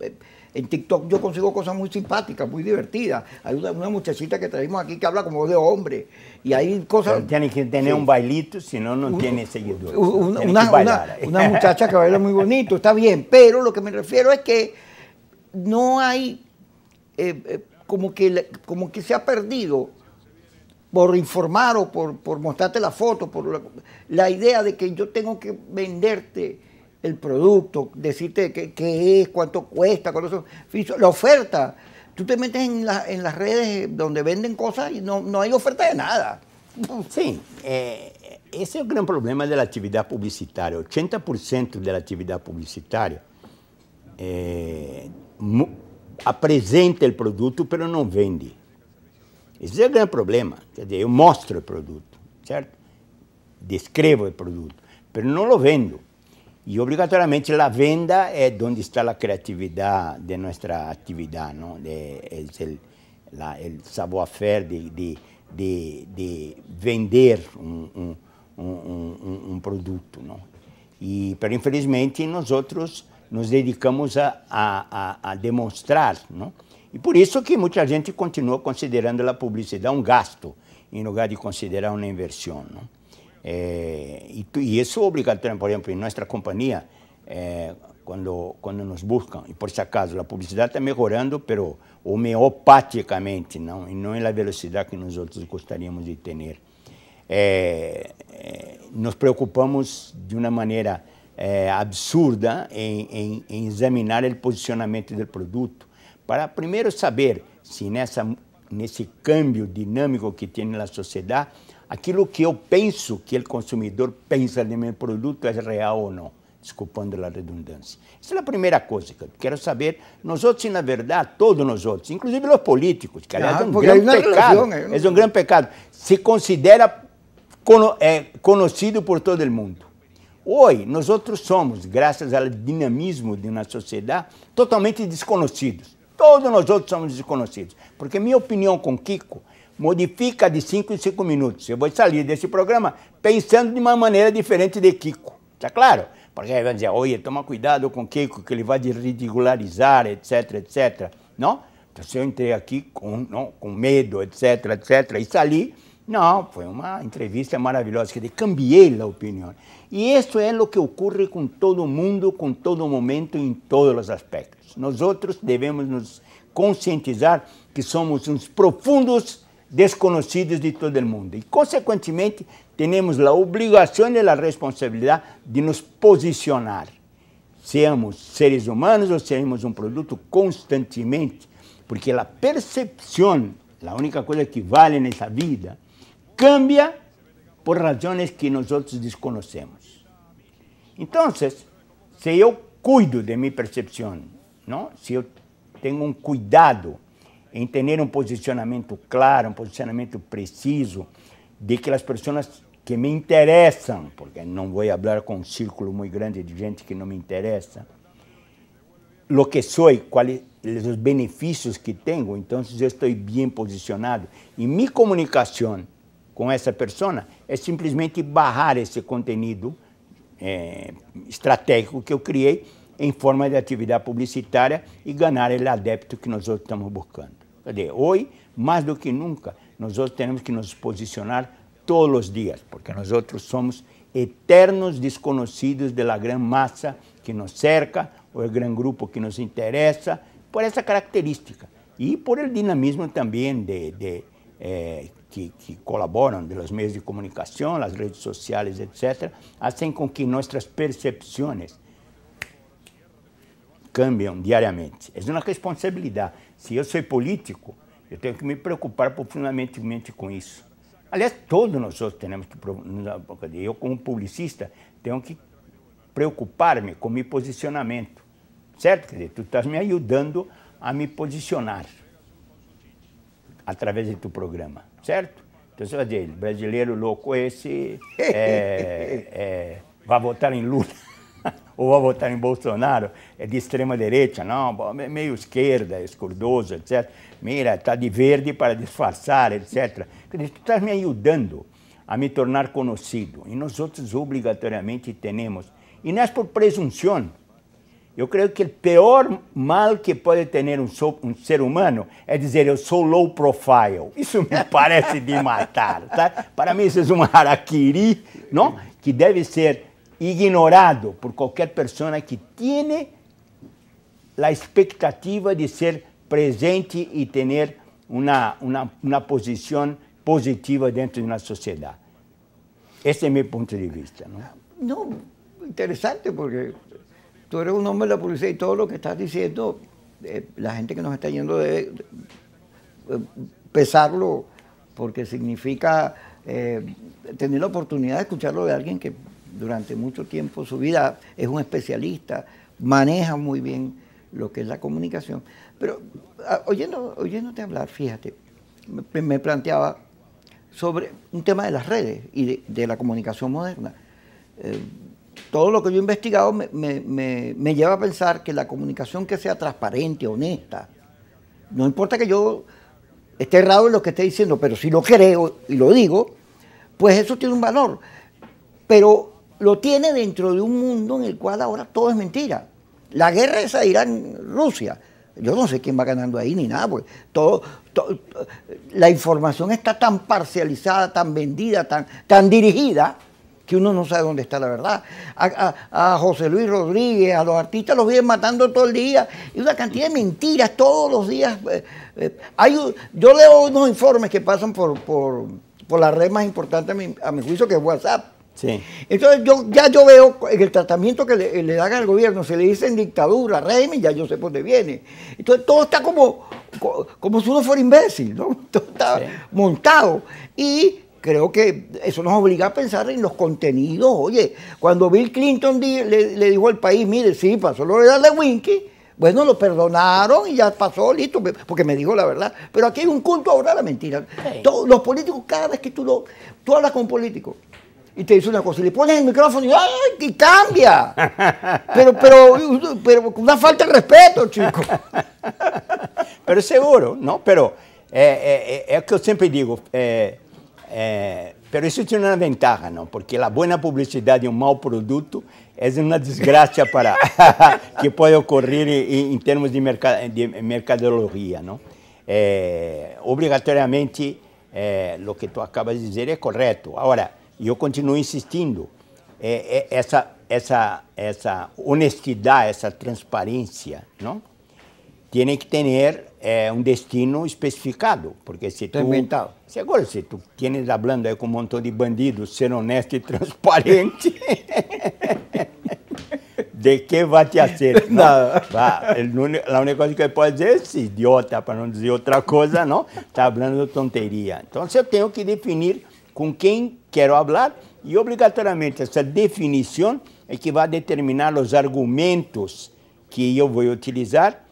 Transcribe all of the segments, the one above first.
Eh, en TikTok yo consigo cosas muy simpáticas, muy divertidas. Hay una, muchachita que traemos aquí que habla como de hombre. Y hay cosas... que tener un bailito, si no, no tiene seguidores. Una, muchacha que baila muy bonito, está bien. Pero lo que me refiero es que no hay... Eh, eh, como, que, como que se ha perdido por informar o por, por mostrarte la foto, por la idea de que yo tengo que venderte el producto, decirte qué, es, cuánto cuesta, la oferta. Tú te metes en, las redes donde venden cosas y no, hay oferta de nada. Sí, eh, esse gran problema gran problema actividad publicitaria. publicitaria. 80% de la actividad publicitaria eh, apresenta el producto pero no vende. Ese es el gran problema. Yo dizer, eu mostro el producto producto, pero el producto, pero no lo vendo. E obrigatoriamente a venda é onde está a criatividade de nossa atividade é, é o es é savoir-faire de, de, de, de, vender um produto un, un producto, ¿no? Y, pero infelizmente nosotros nos dedicamos a, a, a, demonstrar não E por isso que muita gente continua considerando a publicidade um gasto, em lugar de considerar uma inversão. Não? e eh, isso é obrigatório por exemplo em nossa companhia quando, eh, quando nos buscam. E por acaso, a publicidade está melhorando, pero homeopaticamente, não, e não na velocidade que nós outros gostaríamos de ter. É, é, nos preocupamos de uma maneira é, eh, absurda em, em, em, examinar o posicionamento do produto para primeiro saber se nessa nesse câmbio dinâmico que tem na sociedade aquilo que eu penso que o consumidor pensa de meu produto é real ou não, desculpando a redundância. Essa é a primeira coisa que eu quero saber. Nós outros, e na verdade, todos nós outros, inclusive os políticos, que aliás é um ah, grande é pecado, relação, é um grande é pecado, se considera cono, é, conhecido por todo o mundo. Hoje, nós outros somos, graças ao dinamismo de uma sociedade, totalmente desconhecidos. Todos nós outros somos desconhecidos. Porque minha opinião com Kiko modifica de 5 em 5 minutos. Eu vou sair desse programa pensando de uma maneira diferente de Kiko. está claro? Porque aí vão dizer, olha, toma cuidado com Kiko, que ele vai te ridicularizar, etc, etc. Não? Então, se eu entrei aqui com, não, com medo, etc, etc, e saí, não, foi uma entrevista maravilhosa, que cambiei a opinião. E isso é o que ocorre com todo mundo, com todo momento, em todos os aspectos. Nós outros devemos nos conscientizar que somos uns profundos desconocidos de todo el mundo. Y consecuentemente tenemos la obligación y la responsabilidad de nos posicionar. Seamos seres humanos o seamos un producto constantemente, porque la percepción, la única cosa que vale en esta vida, cambia por razones que nosotros desconocemos. Entonces, si yo cuido de mi percepción, ¿no? si yo tengo un cuidado em ter um posicionamento claro, um posicionamento preciso de que as pessoas que me interessam, porque não vou falar com um círculo muito grande de gente que não me interessa, o que sou, quais os benefícios que tenho, então eu estou bem posicionado. E minha comunicação com essa pessoa é simplesmente barrar esse conteúdo é, estratégico que eu criei em forma de atividade publicitária e ganhar o adepto que nós estamos buscando de hoje mais do que nunca, nós temos que nos posicionar todos os dias porque nós somos eternos desconhecidos da grande massa que nos cerca o do grande grupo que nos interessa por essa característica e por el dinamismo também de, de eh, que, que, colaboran de de comunicação las redes sociais etc., fazem com que nossas percepções cambiam diariamente. É uma responsabilidade. Se eu sou político, eu tenho que me preocupar profundamente com isso. Aliás, todos nós temos que. Eu, como publicista, tenho que preocupar-me com o meu posicionamento. Certo? Quer dizer, tu estás me ajudando a me posicionar através do teu programa. Certo? Então você vai dizer, brasileiro louco esse é, é, vai votar em Lula ou a votar tá em Bolsonaro é de extrema direita, não, meio esquerda, escurdoso, etc. Mira, está de verde para disfarçar, etc. tu estás me ajudando a me tornar conhecido. E nós outros obrigatoriamente temos. E não é por presunção. Eu creio que o pior mal que pode ter um, so, um, ser humano é dizer eu sou low profile. Isso me parece de matar, tá? Para mim isso é um harakiri, não? Que deve ser ignorado por cualquier persona que tiene la expectativa de ser presente y tener una, una, posición positiva dentro de una sociedad. Ese es mi punto de vista. No, no interesante porque tú eres un hombre de la policía y todo lo que estás diciendo, eh, la gente que nos está yendo debe eh, pesarlo porque significa eh, tener la oportunidad de escucharlo de alguien que durante mucho tiempo su vida, es un especialista, maneja muy bien lo que es la comunicación. Pero ah, oyendo, oyéndote hablar, fíjate, me, planteaba sobre un tema de las redes y de, la comunicación moderna. Eh, todo lo que yo he investigado me, me, lleva a pensar que la comunicación que sea transparente, honesta, no importa que yo esté errado en lo que esté diciendo, pero si lo creo y lo digo, pues eso tiene un valor. Pero lo tiene dentro de un mundo en el cual ahora todo es mentira. La guerra esa Irán-Rusia, yo no sé quién va ganando ahí ni nada, porque todo, la información está tan parcializada, tan vendida, tan, tan dirigida, que uno no sabe dónde está la verdad. A, José Luis Rodríguez, a los artistas los vienen matando todo el día, y una cantidad de mentiras todos los días. Eh, eh, hay, yo leo unos informes que pasan por, la red más importante a mi juicio, que es WhatsApp entonces yo ya yo veo en el tratamiento que le, dan al gobierno, se le dicen dictadura, régimen, ya yo sé por dónde viene. Entonces todo está como, como si uno fuera imbécil, ¿no? Todo está montado. Y creo que eso nos obliga a pensar en los contenidos. Oye, cuando Bill Clinton le, dijo al país, mire, sí, pasó lo de Winky, bueno, lo perdonaron y ya pasó, listo, porque me dijo la verdad. Pero aquí hay un culto ahora a la mentira. los políticos, cada vez que tú, lo, tú hablas con políticos, y te dice una cosa y le pones el micrófono y, cambia. Pero, pero, pero una falta de respeto, chico. Pero seguro, ¿no? Pero eh, eh, eh, es que yo siempre digo, pero eso tiene una ventaja, ¿no? Porque la buena publicidad de un mal producto es una desgracia para, que puede ocurrir en, términos de, mercadología, ¿no? obligatoriamente, lo que tú acabas de decir es correcto. Ahora, E eu continuo insistindo. É, é, essa, essa, essa honestidade, essa transparência, não? Tem que ter é, um destino especificado, porque se tu... Mental. Se agora, se tu tienes falando aí com um montão de bandidos, ser honesto e transparente... de que vai te acertar? Não. A única coisa que ele pode dizer é esse idiota, para não dizer outra coisa, não, está falando tonteria. Então, eu tenho que definir com quem Quero falar e obrigatoriamente essa definição é que vai determinar os argumentos que eu vou utilizar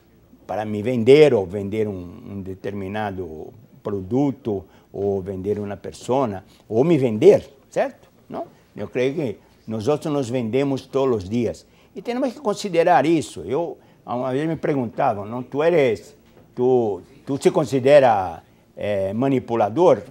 para me vender ou vender um determinado produto ou vender uma pessoa ou me vender, certo? Não? Eu creio que outros nos vendemos todos os dias e temos que considerar isso. Eu, uma vez me perguntavam: "Não, tu eres, Tu, tu se considera eh, manipulador.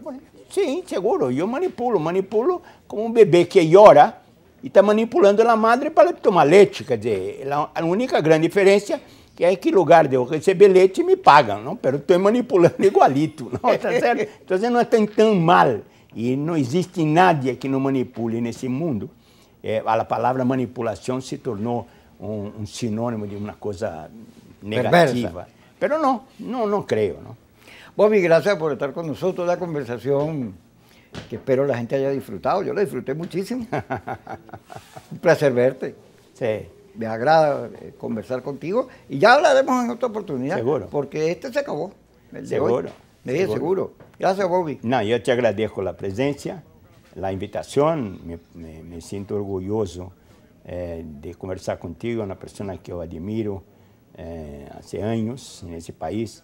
Sim, seguro. Eu manipulo, manipulo como um bebê que llora e está manipulando a madre para tomar leite. Quer dizer, a única grande diferença que é que lugar de eu receber leite me pagam. Não, pero estou manipulando igualito. Não, é? tá certo? Então você não está tão mal. E não existe nada que não manipule nesse mundo. É, a palavra manipulação se tornou um, um sinônimo de uma coisa negativa. Perversa. Pero não, não, não creio. Não. Bobby, gracias por estar con nosotros. La conversación que espero la gente haya disfrutado. Yo la disfruté muchísimo. Un placer verte. Sí. Me agrada eh, conversar contigo y ya hablaremos en otra oportunidad. Seguro. Porque este se acabó. El seguro. Me dije seguro. Gracias, Bobby. No, yo te agradezco la presencia, la invitación. Me, siento orgulloso eh, de conversar contigo, una persona que yo admiro eh, hace años en ese país.